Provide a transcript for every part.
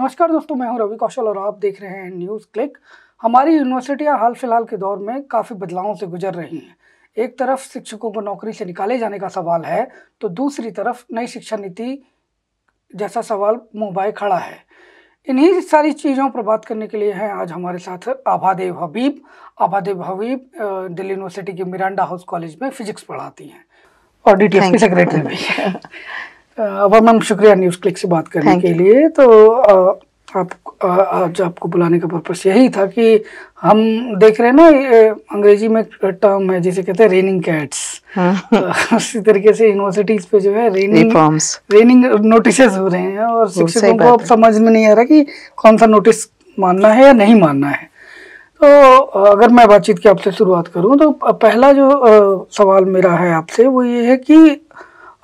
नमस्कार दोस्तों मैं हूं रवि कौशल और आप देख रहे हैं न्यूज़ क्लिक हमारी यूनिवर्सिटियां हाल फिलहाल के दौर में काफ़ी बदलावों से गुजर रही हैं एक तरफ शिक्षकों को नौकरी से निकाले जाने का सवाल है तो दूसरी तरफ नई शिक्षा नीति जैसा सवाल मुंबई खड़ा है इन्हीं सारी चीज़ों पर बात करने के लिए हैं आज हमारे साथ आभादेव हबीब आभादेव हबीब दिल्ली यूनिवर्सिटी के मिरांडा हाउस कॉलेज में फिजिक्स पढ़ाती हैं और डी टी सेक्रेटरी भी हम मैम शुक्रिया न्यूज़ क्लिक से बात करने के लिए तो आप आज आपको बुलाने का पर्पस यही था कि हम देख रहे हैं ना अंग्रेजी में टर्म है जिसे कहते हैं रेनिंग कैट्स हाँ। तो उसी तरीके से यूनिवर्सिटीज पे जो है रेनिंग रेनिंग नोटिस हो रहे हैं और शिक्षकों को अब समझ में नहीं आ रहा कि कौन सा नोटिस मानना है या नहीं मानना है तो अगर मैं बातचीत की आपसे शुरुआत करूं तो पहला जो सवाल मेरा है आपसे वो ये है कि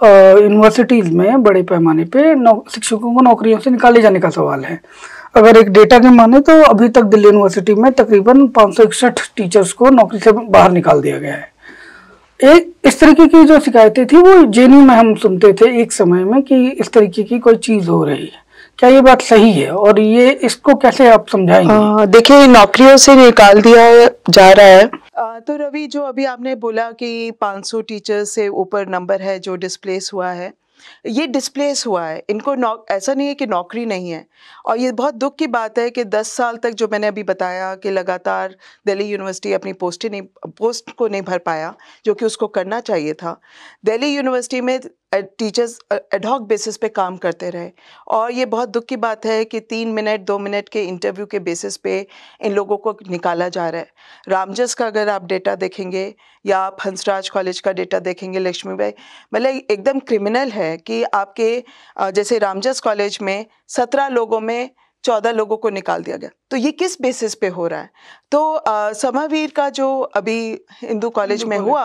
यूनिवर्सिटीज़ में बड़े पैमाने पे शिक्षकों को नौकरियों से निकाले जाने का सवाल है अगर एक डेटा के माने तो अभी तक दिल्ली यूनिवर्सिटी में तकरीबन पाँच टीचर्स को नौकरी से बाहर निकाल दिया गया है एक इस तरीके की जो शिकायतें थी वो जेनी में हम सुनते थे एक समय में कि इस तरीके की कोई चीज़ हो रही है क्या ये बात सही है और ये इसको कैसे आप समझाएंगे देखिए नौकरियों से निकाल दिया जा रहा है तो रवि जो अभी आपने बोला कि 500 टीचर्स से ऊपर नंबर है जो डिस्प्लेस हुआ है ये डिस्प्लेस हुआ है इनको ऐसा नहीं है कि नौकरी नहीं है और ये बहुत दुख की बात है कि 10 साल तक जो मैंने अभी बताया कि लगातार दिल्ली यूनिवर्सिटी अपनी पोस्टें नहीं पोस्ट को नहीं भर पाया जो कि उसको करना चाहिए था दिल्ली यूनिवर्सिटी में टीचर्स एडॉक बेसिस पे काम करते रहे और ये बहुत दुख की बात है कि तीन मिनट दो मिनट के इंटरव्यू के बेसिस पे इन लोगों को निकाला जा रहा है रामजस का अगर आप डेटा देखेंगे या आप हंसराज कॉलेज का डेटा देखेंगे लक्ष्मी भाई मतलब एकदम क्रिमिनल है कि आपके जैसे रामजस कॉलेज में सत्रह लोगों में चौदह लोगों को निकाल दिया गया तो ये किस बेसिस पे हो रहा है तो समावीर का जो अभी हिंदू कॉलेज में हुआ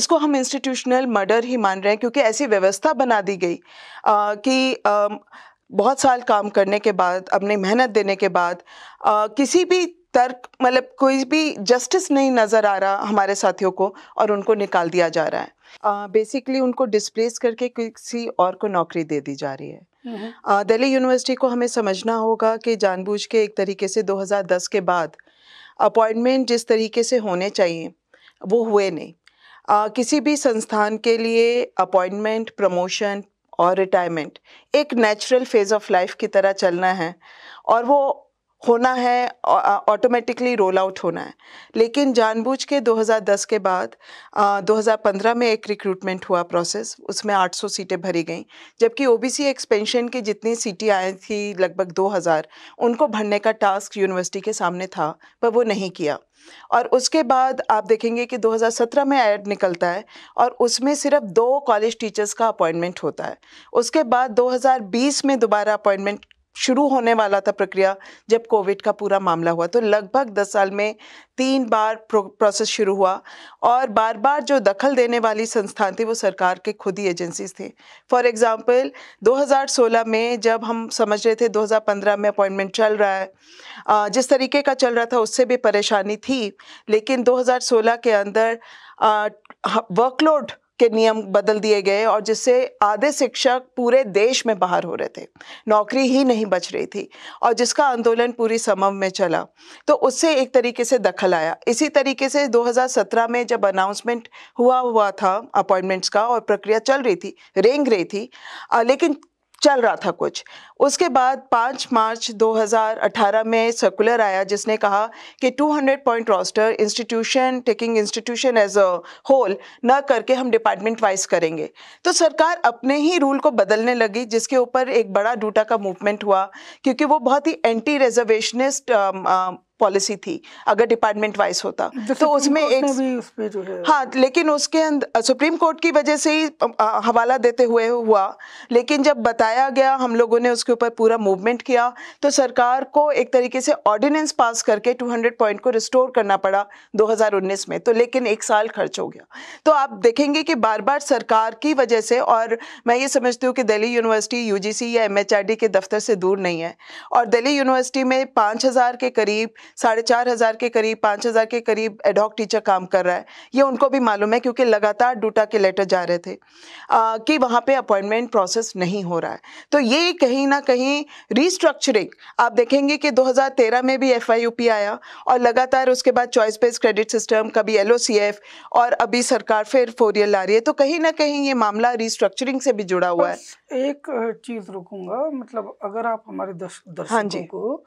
इसको हम इंस्टीट्यूशनल मर्डर ही मान रहे हैं क्योंकि ऐसी व्यवस्था बना दी गई आ, कि आ, बहुत साल काम करने के बाद अपनी मेहनत देने के बाद आ, किसी भी तर्क मतलब कोई भी जस्टिस नहीं नज़र आ रहा हमारे साथियों को और उनको निकाल दिया जा रहा है बेसिकली uh, उनको डिस्प्लेस करके किसी और को नौकरी दे दी जा रही है हम्म। दिल्ली यूनिवर्सिटी को हमें समझना होगा कि जानबूझ के एक तरीके से 2010 के बाद अपॉइंटमेंट जिस तरीके से होने चाहिए वो हुए नहीं आ, किसी भी संस्थान के लिए अपॉइंटमेंट प्रमोशन और रिटायरमेंट एक नेचुरल फेज़ ऑफ लाइफ की तरह चलना है और वो होना है ऑटोमेटिकली रोल आउट होना है लेकिन जानबूझ के 2010 के बाद आ, 2015 में एक रिक्रूटमेंट हुआ प्रोसेस उसमें 800 सीटें भरी गई जबकि ओबीसी एक्सपेंशन की जितनी सीटें आई थी लगभग 2000 उनको भरने का टास्क यूनिवर्सिटी के सामने था पर वो नहीं किया और उसके बाद आप देखेंगे कि 2017 में ऐड निकलता है और उसमें सिर्फ दो कॉलेज टीचर्स का अपॉइंटमेंट होता है उसके बाद 2020 में दोबारा अपॉइंटमेंट शुरू होने वाला था प्रक्रिया जब कोविड का पूरा मामला हुआ तो लगभग दस साल में तीन बार प्रोसेस शुरू हुआ और बार बार जो दखल देने वाली संस्थान थी वो सरकार के खुद ही एजेंसीज थे फॉर एग्ज़ाम्पल 2016 में जब हम समझ रहे थे 2015 में अपॉइंटमेंट चल रहा है जिस तरीके का चल रहा था उससे भी परेशानी थी लेकिन 2016 के अंदर वर्कलोड के नियम बदल दिए गए और जिससे आधे शिक्षक पूरे देश में बाहर हो रहे थे नौकरी ही नहीं बच रही थी और जिसका आंदोलन पूरी समम में चला तो उससे एक तरीके से दखल आया इसी तरीके से 2017 में जब अनाउंसमेंट हुआ हुआ था अपॉइंटमेंट्स का और प्रक्रिया चल रही थी रेंग रही थी लेकिन चल रहा था कुछ उसके बाद 5 मार्च 2018 में सर्कुलर आया जिसने कहा कि 200 point roster institution taking institution as a whole न करके हम डिपार्टमेंट वाइज करेंगे तो सरकार अपने ही रूल को बदलने लगी जिसके ऊपर एक बड़ा डूटा का मूवमेंट हुआ क्योंकि वो बहुत ही एंटी रिजर्वेशनिस्ट पॉलिसी थी अगर डिपार्टमेंट वाइज होता तो उसमें एक हाँ लेकिन उसके अंदर सुप्रीम कोर्ट की वजह से ही हवाला देते हुए हुआ लेकिन जब बताया गया हम लोगों ने उसके ऊपर पूरा मूवमेंट किया तो सरकार को एक तरीके से ऑर्डिनेंस पास करके 200 पॉइंट को रिस्टोर करना पड़ा 2019 में तो लेकिन एक साल खर्च हो गया तो आप देखेंगे कि बार बार सरकार की वजह से और मैं ये समझती हूँ कि दिल्ली यूनिवर्सिटी यू या एम के दफ्तर से दूर नहीं है और दिल्ली यूनिवर्सिटी में पाँच के करीब साढ़े चार हज़ार के करीब पाँच हज़ार के करीब एडॉक टीचर काम कर रहा है ये उनको भी मालूम है क्योंकि लगातार डूटा के लेटर जा रहे थे आ, कि वहाँ पे अपॉइंटमेंट प्रोसेस नहीं हो रहा है तो ये कहीं ना कहीं रिस्ट्रक्चरिंग आप देखेंगे कि 2013 में भी एफ आया और लगातार उसके बाद चॉइस बेस्ड क्रेडिट सिस्टम कभी एल और अभी सरकार फिर फोर ला रही है तो कहीं ना कहीं ये मामला रिस्ट्रक्चरिंग से भी जुड़ा हुआ है एक चीज़ रुकूंगा मतलब अगर आप हमारे हाँ दर्शकों हाँ को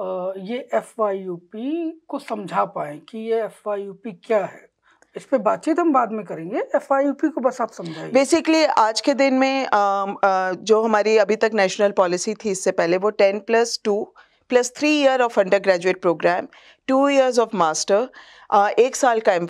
ये एफ वाई यू पी को समझा पाएँ कि ये एफ वाई यू पी क्या है इस पे बातचीत हम बाद में करेंगे एफ को बस आप समझाइए बेसिकली आज के दिन में आ, आ, जो हमारी अभी तक नेशनल पॉलिसी थी इससे पहले वो ten plus two plus three year of undergraduate program two years of master एक साल का एम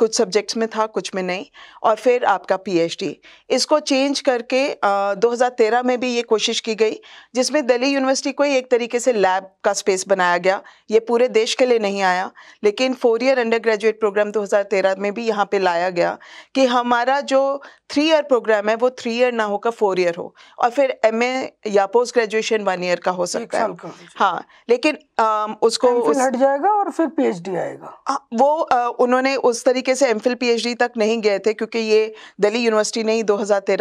कुछ सब्जेक्ट्स में था कुछ में नहीं और फिर आपका पीएचडी इसको चेंज करके आ, 2013 में भी ये कोशिश की गई जिसमें दिल्ली यूनिवर्सिटी को ही एक तरीके से लैब का स्पेस बनाया गया ये पूरे देश के लिए नहीं आया लेकिन four year undergraduate program 2013 में भी यहाँ पे लाया गया कि हमारा जो थ्री ईयर प्रोग्राम है वो थ्री ईयर ना होकर फोर ईयर हो और फिर एम या पोस्ट ग्रेजुएशन वन ईयर का हो सकता है हाँ लेकिन आ, उसको उस... हट जाएगा और फिर पी आएगा हाँ, वो आ, उन्होंने उस तरीके तरीके से एम फिल तक नहीं गए थे क्योंकि ये दिल्ली यूनिवर्सिटी ने ही दो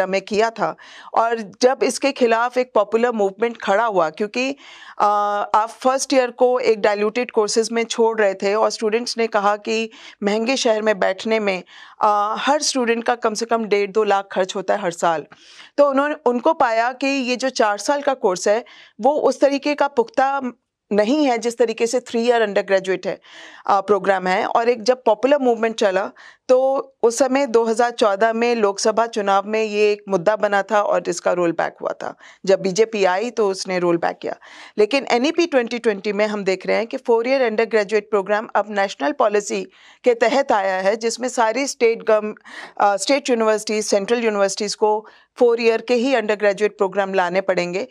में किया था और जब इसके खिलाफ एक पॉपुलर मूवमेंट खड़ा हुआ क्योंकि आप फर्स्ट ईयर को एक डायल्यूटेड कोर्सेज में छोड़ रहे थे और स्टूडेंट्स ने कहा कि महंगे शहर में बैठने में आ, हर स्टूडेंट का कम से कम डेढ़ दो लाख खर्च होता है हर साल तो उन्होंने उनको पाया कि ये जो चार साल का कोर्स है वो उस तरीके का पुख्ता नहीं है जिस तरीके से थ्री ईयर अंडर ग्रेजुएट है प्रोग्राम है और एक जब पॉपुलर मूवमेंट चला तो उस समय 2014 में लोकसभा चुनाव में ये एक मुद्दा बना था और इसका रोल बैक हुआ था जब बीजेपी आई तो उसने रोल बैक किया लेकिन एन 2020 e में हम देख रहे हैं कि four year undergraduate program अब नेशनल पॉलिसी के तहत आया है जिसमें सारी state government state universities central universities को फोर ईयर के ही अंडर ग्रेजुएट प्रोग्राम लाने पड़ेंगे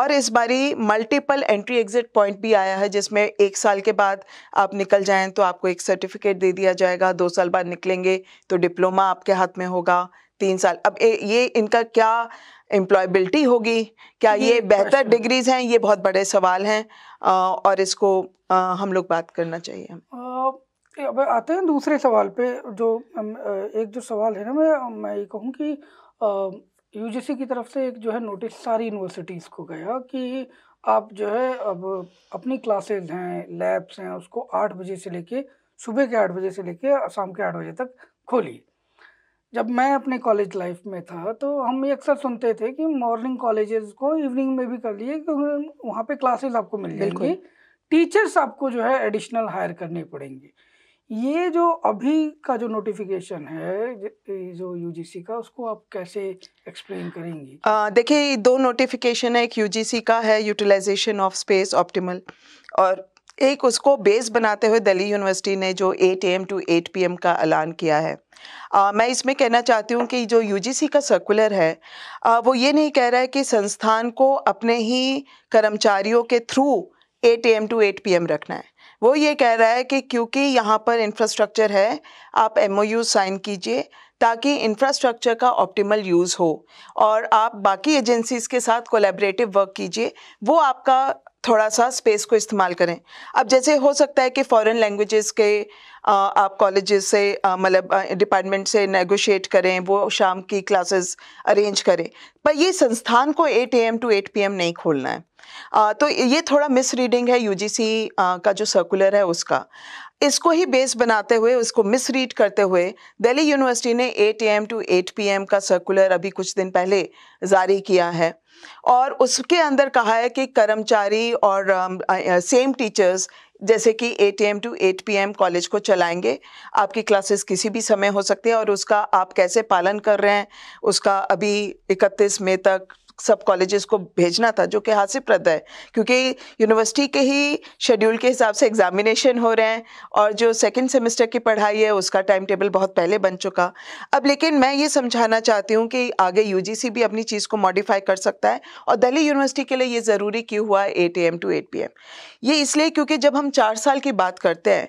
और इस बारी मल्टीपल एंट्री एग्जिट पॉइंट भी आया है जिसमें एक साल के बाद आप निकल जाएँ तो आपको एक सर्टिफिकेट दे दिया जाएगा दो साल बाद निकलेंगे तो डिप्लोमा आपके हाथ में होगा तीन साल अब ए, ये इनका क्या एम्प्लॉयबिलिटी होगी क्या ये बेहतर डिग्रीज हैं ये बहुत बड़े सवाल हैं और इसको हम लोग बात करना चाहिए अब आते हैं दूसरे सवाल पे जो एक जो सवाल है ना मैं मैं ये कहूँ कि यूजीसी की तरफ से एक जो है नोटिस सारी यूनिवर्सिटीज़ को गया कि आप जो है अब अपनी क्लासेज हैं लैब्स हैं उसको आठ बजे से लेके सुबह के आठ बजे से लेके शाम के आठ बजे तक खोली जब मैं अपने कॉलेज लाइफ में था तो हम ये अक्सर सुनते थे कि मॉर्निंग कॉलेजेस को इवनिंग में भी कर लिए क्योंकि वहाँ पे क्लासेस आपको मिल जाएंगी टीचर्स आपको जो है एडिशनल हायर करने पड़ेंगे ये जो अभी का जो नोटिफिकेशन है जो यूजीसी का उसको आप कैसे एक्सप्लेन करेंगी देखिए दो नोटिफिकेशन है एक यूजीसी का है यूटिलाइजेशन ऑफ स्पेस ऑप्टिमल और एक उसको बेस बनाते हुए दिल्ली यूनिवर्सिटी ने जो 8 एम टू 8 पीएम का ऐलान किया है आ, मैं इसमें कहना चाहती हूँ कि जो यूजीसी का सर्कुलर है आ, वो ये नहीं कह रहा है कि संस्थान को अपने ही कर्मचारियों के थ्रू 8 एम टू 8 पीएम रखना है वो ये कह रहा है कि क्योंकि यहाँ पर इंफ्रास्ट्रक्चर है आप एम साइन कीजिए ताकि इंफ्रास्ट्रक्चर का ऑप्टिमल यूज़ हो और आप बाकी एजेंसीज के साथ कोलेबरेटिव वर्क कीजिए वो आपका थोड़ा सा स्पेस को इस्तेमाल करें अब जैसे हो सकता है कि फॉरेन लैंग्वेजेस के आप कॉलेजेस से मतलब डिपार्टमेंट से नेगोशिएट करें वो शाम की क्लासेस अरेंज करें पर ये संस्थान को 8 एम टू 8 एम नहीं खोलना है तो ये थोड़ा मिस रीडिंग है यूजीसी का जो सर्कुलर है उसका इसको ही बेस बनाते हुए उसको मिसरीड करते हुए दिल्ली यूनिवर्सिटी ने 8 एम टू 8 पीएम का सर्कुलर अभी कुछ दिन पहले जारी किया है और उसके अंदर कहा है कि कर्मचारी और सेम um, टीचर्स जैसे कि 8 एम टू 8 पीएम कॉलेज को चलाएंगे आपकी क्लासेस किसी भी समय हो सकती है और उसका आप कैसे पालन कर रहे हैं उसका अभी 31 मई तक सब कॉलेजेस को भेजना था जो कि हास्यप्रद है क्योंकि यूनिवर्सिटी के ही शेड्यूल के हिसाब से एग्जामिनेशन हो रहे हैं और जो सेकेंड सेमेस्टर की पढ़ाई है उसका टाइम टेबल बहुत पहले बन चुका अब लेकिन मैं ये समझाना चाहती हूँ कि आगे यू भी अपनी चीज़ को मॉडिफाई कर सकता है और दिल्ली यूनिवर्सिटी के लिए ये ज़रूरी क्यों हुआ है eight A to eight P ये इसलिए क्योंकि जब हम चार साल की बात करते हैं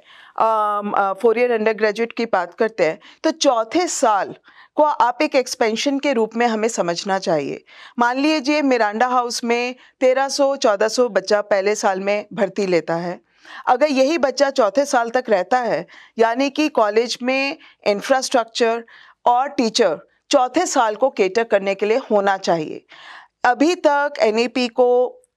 फोर ईयर अंडर ग्रेजुएट की बात करते हैं तो चौथे साल को आप एक एक्सपेंशन के रूप में हमें समझना चाहिए मान लीजिए मिरांडा हाउस में 1300-1400 बच्चा पहले साल में भर्ती लेता है अगर यही बच्चा चौथे साल तक रहता है यानी कि कॉलेज में इंफ्रास्ट्रक्चर और टीचर चौथे साल को केटर करने के लिए होना चाहिए अभी तक एन e को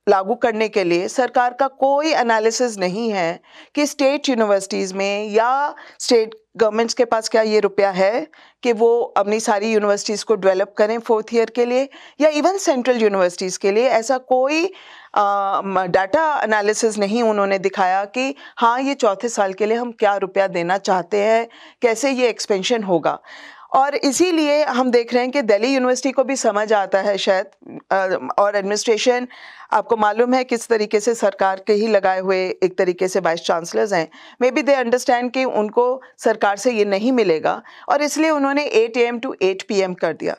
लागू करने के लिए सरकार का कोई एनालिसिस नहीं है कि स्टेट यूनिवर्सिटीज़ में या स्टेट गवर्नमेंट्स के पास क्या ये रुपया है कि वो अपनी सारी यूनिवर्सिटीज़ को डेवलप करें फोर्थ ईयर के लिए या इवन सेंट्रल यूनिवर्सिटीज़ के लिए ऐसा कोई डाटा एनालिसिस नहीं उन्होंने दिखाया कि हाँ ये चौथे साल के लिए हम क्या रुपया देना चाहते हैं कैसे ये एक्सपेंशन होगा और इसीलिए हम देख रहे हैं कि दिल्ली यूनिवर्सिटी को भी समझ आता है शायद और एडमिनिस्ट्रेशन आपको मालूम है किस तरीके से सरकार के ही लगाए हुए एक तरीके से वाइस चांसलर्स हैं मे बी दे अंडरस्टैंड कि उनको सरकार से ये नहीं मिलेगा और इसलिए उन्होंने 8 एम टू 8 पीएम कर दिया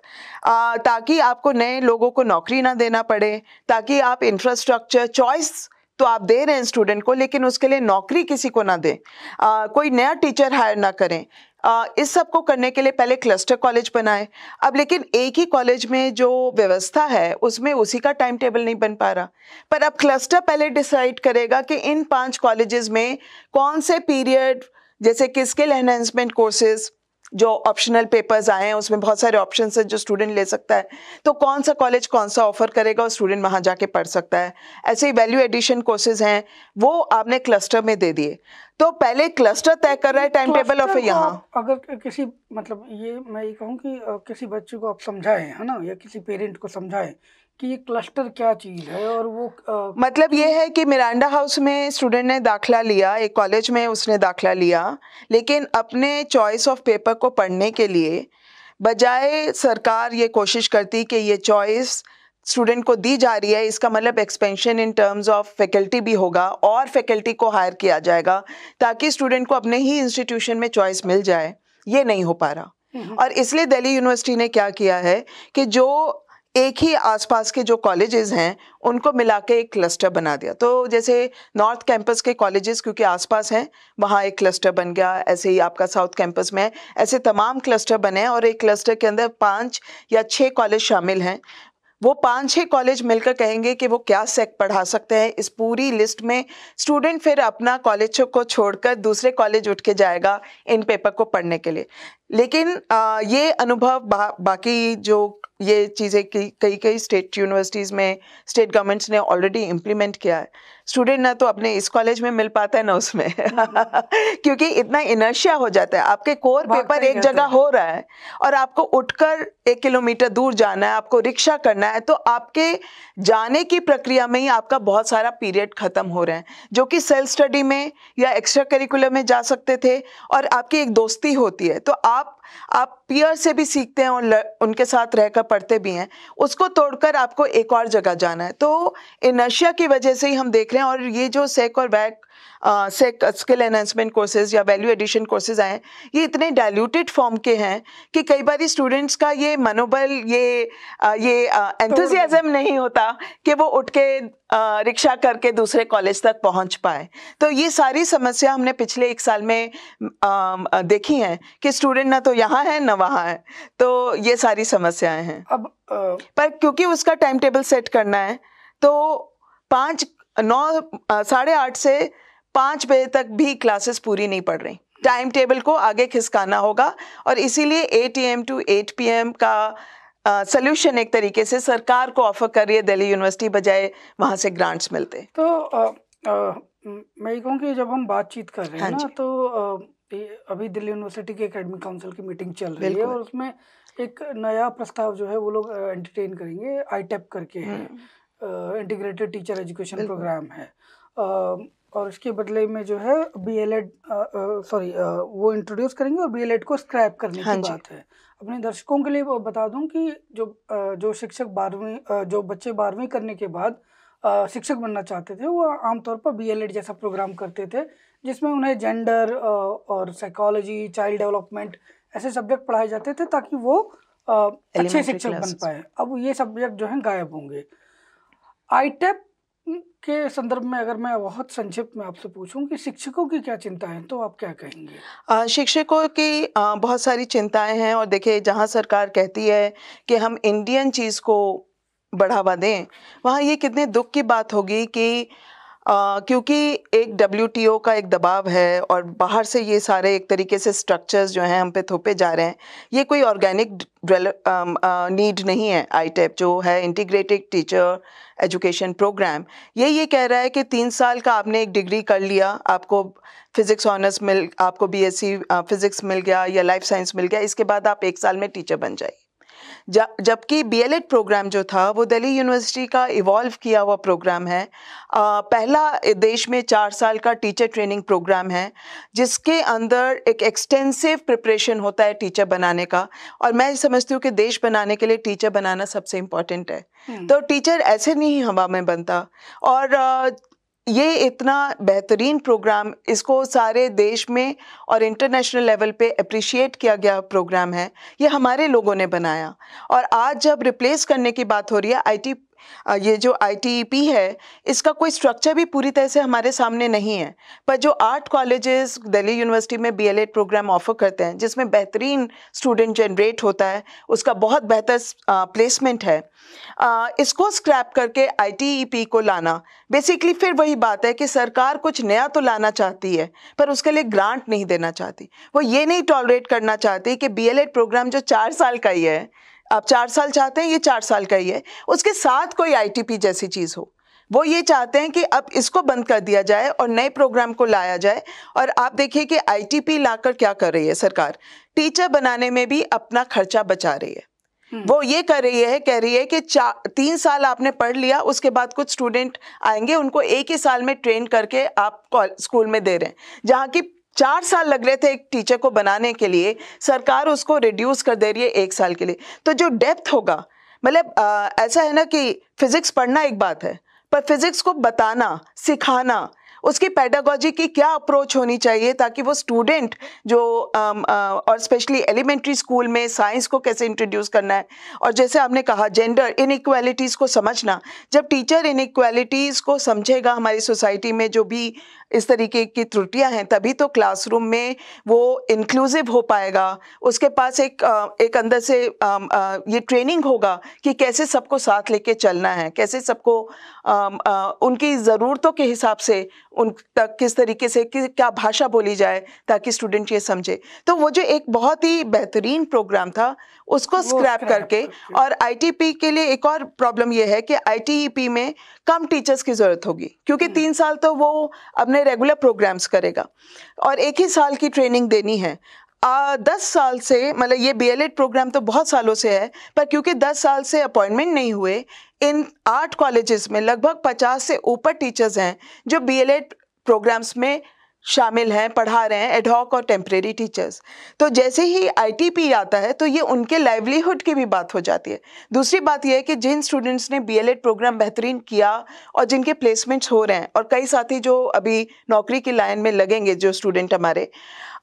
आ, ताकि आपको नए लोगों को नौकरी ना देना पड़े ताकि आप इंफ्रास्ट्रक्चर चॉइस तो आप दे रहे हैं स्टूडेंट को लेकिन उसके लिए नौकरी किसी को ना दें कोई नया टीचर हायर ना करें इस सब को करने के लिए पहले क्लस्टर कॉलेज बनाए अब लेकिन एक ही कॉलेज में जो व्यवस्था है उसमें उसी का टाइम टेबल नहीं बन पा रहा पर अब क्लस्टर पहले डिसाइड करेगा कि इन पांच कॉलेजेस में कौन से पीरियड जैसे कि स्किल एनहेंसमेंट कोर्सेज जो ऑप्शनल पेपर्स आए हैं उसमें बहुत सारे ऑप्शन है जो स्टूडेंट ले सकता है तो कौन सा कॉलेज कौन सा ऑफर करेगा और स्टूडेंट वहाँ जाके पढ़ सकता है ऐसे ही वैल्यू एडिशन कोर्सेज हैं वो आपने क्लस्टर में दे दिए तो पहले क्लस्टर तय कर रहा है टाइम टेबल और फिर यहाँ अगर किसी मतलब ये मैं ये कहूँ कि किसी बच्चे को आप समझाएं है ना या किसी पेरेंट को समझाएं कि ये क्लस्टर क्या चीज़ है और वो आ, मतलब ये है कि मिरांडा हाउस में स्टूडेंट ने दाखला लिया एक कॉलेज में उसने दाखला लिया लेकिन अपने चॉइस ऑफ पेपर को पढ़ने के लिए बजाय सरकार ये कोशिश करती कि ये चॉइस स्टूडेंट को दी जा रही है इसका मतलब expansion in terms of faculty भी होगा और फैकल्टी को हायर किया जाएगा ताकि स्टूडेंट को अपने ही इंस्टीट्यूशन में चॉइस मिल जाए ये नहीं हो पा रहा हम्म। और इसलिए दिल्ली यूनिवर्सिटी ने क्या किया है कि जो एक ही आसपास के जो कॉलेजेस हैं उनको मिला के एक क्लस्टर बना दिया तो जैसे नॉर्थ कैंपस के कॉलेजेस क्योंकि आसपास हैं वहाँ एक क्लस्टर बन गया ऐसे ही आपका साउथ कैंपस में ऐसे तमाम क्लस्टर बने हैं और एक क्लस्टर के अंदर पाँच या छः कॉलेज शामिल हैं वो पाँच छः कॉलेज मिलकर कहेंगे कि वो क्या सेक पढ़ा सकते हैं इस पूरी लिस्ट में स्टूडेंट फिर अपना कॉलेज को छोड़कर दूसरे कॉलेज उठ के जाएगा इन पेपर को पढ़ने के लिए लेकिन आ, ये अनुभव बा, बाकी जो ये चीज़ें कई कई स्टेट यूनिवर्सिटीज़ में स्टेट गवर्नमेंट्स ने ऑलरेडी इम्प्लीमेंट किया है स्टूडेंट ना तो अपने इस कॉलेज में मिल पाता है ना उसमें क्योंकि इतना इनर्शिया हो जाता है आपके कोर पेपर एक जगह हो रहा है और आपको उठकर एक किलोमीटर दूर जाना है आपको रिक्शा करना है तो आपके जाने की प्रक्रिया में ही आपका बहुत सारा पीरियड ख़त्म हो रहा है जो कि सेल्फ स्टडी में या एक्स्ट्रा करिकुलर में जा सकते थे और आपकी एक दोस्ती होती है तो आप आप पियर से भी सीखते हैं और उनके साथ रहकर पढ़ते भी हैं उसको तोड़कर आपको एक और जगह जाना है तो इनर्शिया की वजह से ही हम देख लें और ये जो सेक और बैक सेक स्किल एनहेंसमेंट कोर्सेज या वैल्यू एडिशन कोर्सेज आए ये इतने डायल्यूटेड फॉर्म के हैं कि कई बार स्टूडेंट्स का ये मनोबल ये आ, ये एंथुजियाजम नहीं होता कि वो उठ के रिक्शा करके दूसरे कॉलेज तक पहुंच पाए तो ये सारी समस्या हमने पिछले एक साल में आ, देखी है कि स्टूडेंट ना तो यहाँ है ना वहाँ है तो ये सारी समस्याएं हैं अब आ... पर क्योंकि उसका टाइम टेबल सेट करना है तो पांच नौ साढ़े आठ से पाँच बजे तक भी क्लासेस पूरी नहीं पड़ रही टाइम टेबल को आगे खिसकाना होगा और इसीलिए eight AM to eight P का सोल्यूशन एक तरीके से सरकार को ऑफर कर रही है दिल्ली यूनिवर्सिटी बजाय वहाँ से ग्रांट्स मिलते तो आ, आ, मैं कहूँ कि जब हम बातचीत कर रहे हैं हाँ ना तो आ, अभी दिल्ली यूनिवर्सिटी के एकेडमिक काउंसिल की मीटिंग चल रही है और उसमें एक नया प्रस्ताव जो है वो लोग एंटरटेन करेंगे आई टैप e करके है हम्म। इंटीग्रेटेड टीचर एजुकेशन प्रोग्राम है uh, और इसके बदले में जो है बी एल एड सॉरी वो इंट्रोड्यूस करेंगे और बी एल एड को स्क्रैप करने हाँ की बात है अपने दर्शकों के लिए बता दूं कि जो जो शिक्षक बारहवीं जो बच्चे बारहवीं करने के बाद शिक्षक बनना चाहते थे वो आमतौर पर बी एल एड जैसा प्रोग्राम करते थे जिसमें उन्हें जेंडर और साइकोलॉजी चाइल्ड डेवलपमेंट ऐसे सब्जेक्ट पढ़ाए जाते थे ताकि वो अच्छे शिक्षक बन पाए अब ये सब्जेक्ट जो हैं गायब होंगे आईटेप e के संदर्भ में अगर मैं बहुत संक्षिप्त में आपसे पूछूं कि शिक्षकों की क्या चिंताएं तो आप क्या कहेंगे शिक्षकों की आ, बहुत सारी चिंताएं हैं और देखिए जहां सरकार कहती है कि हम इंडियन चीज़ को बढ़ावा दें वहाँ ये कितने दुख की बात होगी कि क्योंकि एक डब्ल्यू का एक दबाव है और बाहर से ये सारे एक तरीके से स्ट्रक्चर्स जो हैं हम पे थोपे जा रहे हैं ये कोई ऑर्गेनिक नीड नहीं है आई टेप e जो है इंटीग्रेटेड टीचर एजुकेशन प्रोग्राम ये ये कह रहा है कि तीन साल का आपने एक डिग्री कर लिया आपको फिज़िक्स ऑनर्स मिल आपको बीएससी फिज़िक्स मिल गया या लाइफ साइंस मिल गया इसके बाद आप एक साल में टीचर बन जाइए जबकि एड प्रोग्राम जो था वो दिल्ली यूनिवर्सिटी का इवॉल्व किया हुआ प्रोग्राम है आ, पहला देश में चार साल का टीचर ट्रेनिंग प्रोग्राम है जिसके अंदर एक एक्सटेंसिव प्रिपरेशन होता है टीचर बनाने का और मैं समझती हूँ कि देश बनाने के लिए टीचर बनाना सबसे इम्पॉर्टेंट है हम्म। तो टीचर ऐसे नहीं हवा में बनता और ये इतना बेहतरीन प्रोग्राम इसको सारे देश में और इंटरनेशनल लेवल पे अप्रिशिएट किया गया प्रोग्राम है ये हमारे लोगों ने बनाया और आज जब रिप्लेस करने की बात हो रही है आईटी ये जो आई e है इसका कोई स्ट्रक्चर भी पूरी तरह से हमारे सामने नहीं है पर जो आर्ट कॉलेजेस दिल्ली यूनिवर्सिटी में बी प्रोग्राम ऑफर करते हैं जिसमें बेहतरीन स्टूडेंट जनरेट होता है उसका बहुत बेहतर प्लेसमेंट है इसको स्क्रैप करके आई e को लाना बेसिकली फिर वही बात है कि सरकार कुछ नया तो लाना चाहती है पर उसके लिए ग्रांट नहीं देना चाहती वो ये नहीं टॉलरेट करना चाहती कि बी प्रोग्राम जो चार साल का ही है आप चार साल चाहते हैं ये चार साल का ही है उसके साथ कोई आईटीपी जैसी चीज़ हो वो ये चाहते हैं कि अब इसको बंद कर दिया जाए और नए प्रोग्राम को लाया जाए और आप देखिए कि आईटीपी लाकर क्या कर रही है सरकार टीचर बनाने में भी अपना खर्चा बचा रही है हम्म। वो ये कर रही है कह रही है कि तीन साल आपने पढ़ लिया उसके बाद कुछ स्टूडेंट आएंगे उनको एक ही साल में ट्रेन करके आप स्कूल में दे रहे हैं जहाँ की चार साल लग रहे थे एक टीचर को बनाने के लिए सरकार उसको रिड्यूस कर दे रही है एक साल के लिए तो जो डेप्थ होगा मतलब ऐसा है ना कि फिज़िक्स पढ़ना एक बात है पर फिज़िक्स को बताना सिखाना उसकी पैडागोजी की क्या अप्रोच होनी चाहिए ताकि वो स्टूडेंट जो um, uh, और स्पेशली एलिमेंट्री स्कूल में साइंस को कैसे इंट्रोड्यूस करना है और जैसे आपने कहा जेंडर इनक्वालिटीज़ को समझना जब टीचर इनक्वालिटीज़ को समझेगा हमारी सोसाइटी में जो भी इस तरीके की त्रुटियां हैं तभी तो क्लासरूम में वो इंक्लूसिव हो पाएगा उसके पास एक uh, एक अंदर से um, uh, ये ट्रेनिंग होगा कि कैसे सबको साथ लेके चलना है कैसे सबको um, उनकी ज़रूरतों के हिसाब से उन तक किस तरीके से कि क्या भाषा बोली जाए ताकि स्टूडेंट ये समझे तो वो जो एक बहुत ही बेहतरीन प्रोग्राम था उसको स्क्रैप करके और आईटीपी के लिए एक और प्रॉब्लम ये है कि आईटीपी में कम टीचर्स की ज़रूरत होगी क्योंकि हम्म। तीन साल तो वो अपने रेगुलर प्रोग्राम्स करेगा और एक ही साल की ट्रेनिंग देनी है दस साल से मतलब ये बीएलएड प्रोग्राम तो बहुत सालों से है पर क्योंकि दस साल से अपॉइंटमेंट नहीं हुए इन आठ कॉलेजेस में लगभग पचास से ऊपर टीचर्स हैं जो बीएलएड प्रोग्राम्स में शामिल हैं पढ़ा रहे हैं एडहॉक और टेम्प्रेरी टीचर्स तो जैसे ही आईटीपी आता है तो ये उनके लाइवलीहुड की भी बात हो जाती है दूसरी बात यह है कि जिन स्टूडेंट्स ने बीएलएड प्रोग्राम बेहतरीन किया और जिनके प्लेसमेंट्स हो रहे हैं और कई साथी जो अभी नौकरी की लाइन में लगेंगे जो स्टूडेंट हमारे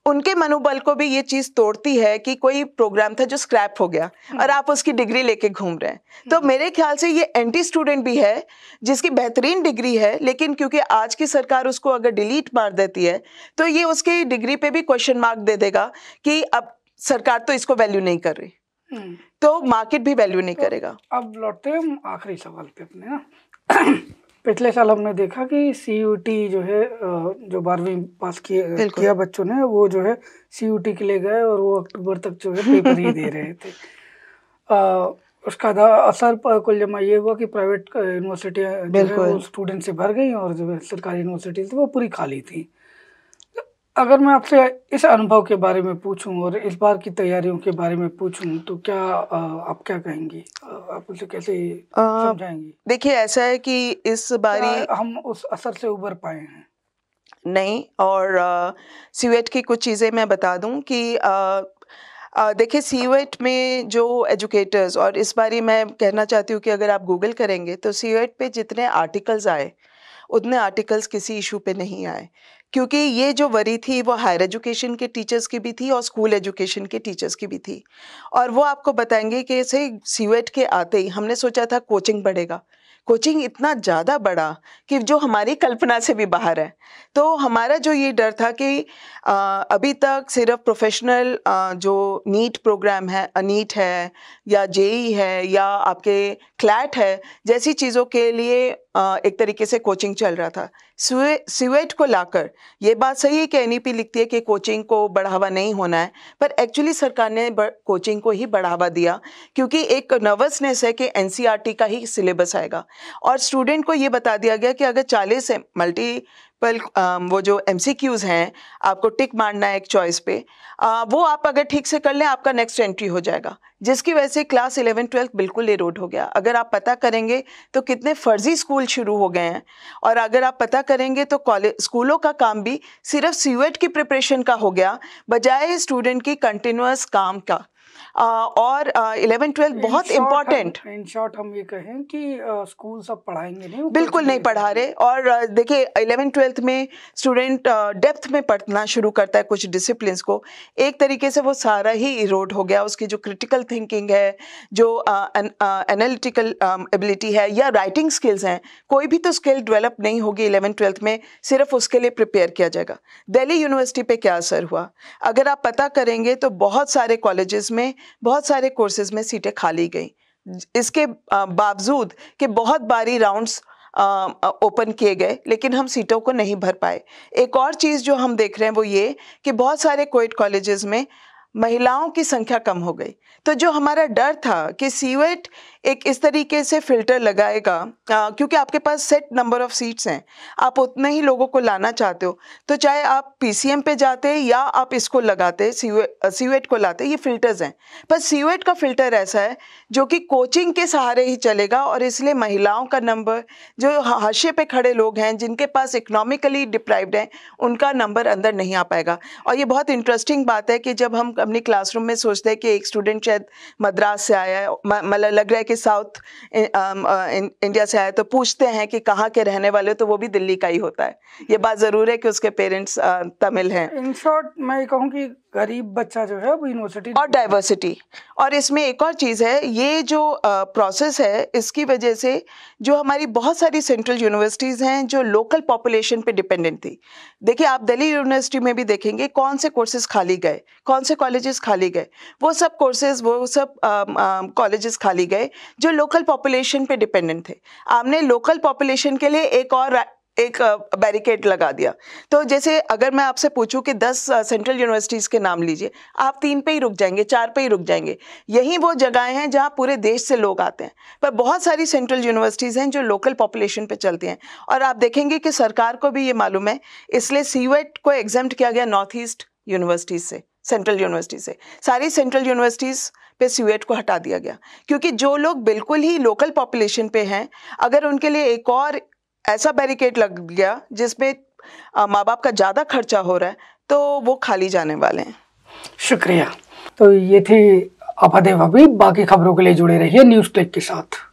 उनके मनोबल को भी ये चीज़ तोड़ती है कि कोई प्रोग्राम था जो स्क्रैप हो गया और हम्म। आप उसकी डिग्री लेके घूम रहे हैं तो हम्म। मेरे ख्याल से ये एंटी स्टूडेंट भी है जिसकी बेहतरीन डिग्री है लेकिन क्योंकि आज की सरकार उसको अगर डिलीट मार देती है तो ये उसकी डिग्री पे भी क्वेश्चन मार्क दे देगा कि अब सरकार तो इसको वैल्यू नहीं कर रही हम्म। तो मार्केट भी वैल्यू नहीं तो करेगा अब लौटते हैं आखिरी सवाल पे अपने पिछले साल हमने देखा कि टी जो है जो बारहवीं पास किए किया बच्चों ने वो जो है टी के लिए गए और वो अक्टूबर तक जो है पेपर ही दे रहे थे आ, उसका असर कुल जमा ये हुआ कि प्राइवेट यूनिवर्सिटियाँ स्टूडेंट से भर गई और जो सरकारी यूनिवर्सिटीज थी वो पूरी खाली थी अगर मैं आपसे इस अनुभव के बारे में पूछूं और इस बार की तैयारियों के बारे में पूछूं तो क्या आप क्या कहेंगी आप उसे कैसे समझाएंगी देखिए ऐसा है कि इस बारी हम उस असर से उबर पाए हैं नहीं और सीवेट की कुछ चीज़ें मैं बता दूं कि देखिए सीवेट में जो एजुकेटर्स और इस बारी मैं कहना चाहती हूँ कि अगर आप गूगल करेंगे तो सीवेट पे जितने आर्टिकल्स आए उतने आर्टिकल्स किसी इशू पे नहीं आए क्योंकि ये जो वरी थी वो हायर एजुकेशन के टीचर्स की भी थी और स्कूल एजुकेशन के टीचर्स की भी थी और वो आपको बताएंगे कि इसे सी e के आते ही हमने सोचा था कोचिंग बढ़ेगा कोचिंग इतना ज़्यादा बड़ा कि जो हमारी कल्पना से भी बाहर है तो हमारा जो ये डर था कि आ, अभी तक सिर्फ प्रोफेशनल आ, जो नीट प्रोग्राम है अनीट है या जेई है या आपके क्लैट है जैसी चीज़ों के लिए आ, एक तरीके से कोचिंग चल रहा था सीवेट को लाकर ये बात सही है कि एन लिखती है कि कोचिंग को बढ़ावा नहीं होना है पर एक्चुअली सरकार ने कोचिंग को ही बढ़ावा दिया क्योंकि एक नर्वसनेस है कि एन e का ही सिलेबस आएगा और स्टूडेंट को ये बता दिया गया कि अगर 40 मल्टीपल um, वो जो एम हैं आपको टिक मारना है एक चॉइस पे आ, वो आप अगर ठीक से कर लें आपका नेक्स्ट एंट्री हो जाएगा जिसकी वजह से क्लास इलेवन ट्वेल्थ बिल्कुल एरोड हो गया अगर आप पता करेंगे तो कितने फर्जी स्कूल शुरू हो गए हैं और अगर आप पता करेंगे तो कॉलेज स्कूलों का काम भी सिर्फ सीवेट e की प्रिपरेशन का हो गया बजाय स्टूडेंट की कंटिन्यूस काम का और इलेवन ट्वेल्थ बहुत इम्पोर्टेंट इन शॉर्ट हम ये कहें कि स्कूल सब पढ़ाएंगे नहीं बिल्कुल नहीं पढ़ा रहे और देखिए इलेवन ट्वेल्थ में स्टूडेंट डेप्थ में पढ़ना शुरू करता है कुछ डिसिप्लिन को एक तरीके से वो सारा ही इरोड हो गया उसकी जो क्रिटिकल थिंकिंग है जो एनालिटिकल एबिलिटी है या राइटिंग स्किल्स हैं कोई भी तो स्किल डेवलप नहीं होगी इलेवन ट्वेल्थ में सिर्फ उसके लिए प्रिपेयर किया जाएगा दिल्ली यूनिवर्सिटी पे क्या असर हुआ अगर आप पता करेंगे तो बहुत सारे कॉलेजेस में बहुत सारे कोर्सेज में सीटें खाली गई इसके बावजूद कि बहुत बारी राउंड्स ओपन किए गए लेकिन हम सीटों को नहीं भर पाए एक और चीज़ जो हम देख रहे हैं वो ये कि बहुत सारे कोएड कॉलेजेस में महिलाओं की संख्या कम हो गई तो जो हमारा डर था कि सीवेट एक इस तरीके से फिल्टर लगाएगा क्योंकि आपके पास सेट नंबर ऑफ़ सीट्स हैं आप उतने ही लोगों को लाना चाहते हो तो चाहे आप पीसीएम पे जाते या आप इसको लगाते सीवेट को लाते ये फिल्टर्स हैं पर सीवेट का फिल्टर ऐसा है जो कि कोचिंग के सहारे ही चलेगा और इसलिए महिलाओं का नंबर जो हाशिए पे खड़े लोग हैं जिनके पास इकनॉमिकली डिप्राइव्ड हैं उनका नंबर अंदर नहीं आ पाएगा और ये बहुत इंटरेस्टिंग बात है कि जब हम अपनी क्लासरूम में सोचते हैं कि एक स्टूडेंट शायद मद्रास से आया है मतलब लग रहा है कि कि साउथ इंडिया से आए तो पूछते हैं कि कहाँ के रहने वाले तो वो भी दिल्ली का ही होता है ये बात ज़रूर है कि उसके पेरेंट्स तमिल हैं इन शॉर्ट मैं कहूँ कि गरीब बच्चा जो है वो यूनिवर्सिटी और डाइवर्सिटी और इसमें एक और चीज़ है ये जो प्रोसेस है इसकी वजह से जो हमारी बहुत सारी सेंट्रल यूनिवर्सिटीज़ हैं जो लोकल पॉपुलेशन पे डिपेंडेंट थी देखिए आप दिल्ली यूनिवर्सिटी में भी देखेंगे कौन से कोर्सेज खाली गए कौन से कॉलेजेस खाली गए वो सब कोर्सेज वो सब कॉलेजेस खाली गए जो लोकल पॉपुलेशन पर डिपेंडेंट थे आपने लोकल पॉपुलेशन के लिए एक और एक बैरिकेड लगा दिया तो जैसे अगर मैं आपसे पूछूं कि 10 सेंट्रल यूनिवर्सिटीज़ के नाम लीजिए आप तीन पे ही रुक जाएंगे चार पे ही रुक जाएंगे यही वो जगहें हैं जहां पूरे देश से लोग आते हैं पर बहुत सारी सेंट्रल यूनिवर्सिटीज़ हैं जो लोकल पॉपुलेशन पे चलती हैं और आप देखेंगे कि सरकार को भी ये मालूम है इसलिए सीवेट e को एग्जाम किया गया नॉर्थ ईस्ट यूनिवर्सिटीज़ से सेंट्रल यूनिवर्सिटी से सारी सेंट्रल यूनिवर्सिटीज़ पे सीवेट e को हटा दिया गया क्योंकि जो लोग बिल्कुल ही लोकल पॉपुलेशन पे हैं अगर उनके लिए एक और ऐसा बैरिकेड लग गया जिसमें माँ बाप का ज़्यादा खर्चा हो रहा है तो वो खाली जाने वाले हैं शुक्रिया तो ये थी अपा देव अभी बाकी खबरों के लिए जुड़े रहिए न्यूज़ टेक के साथ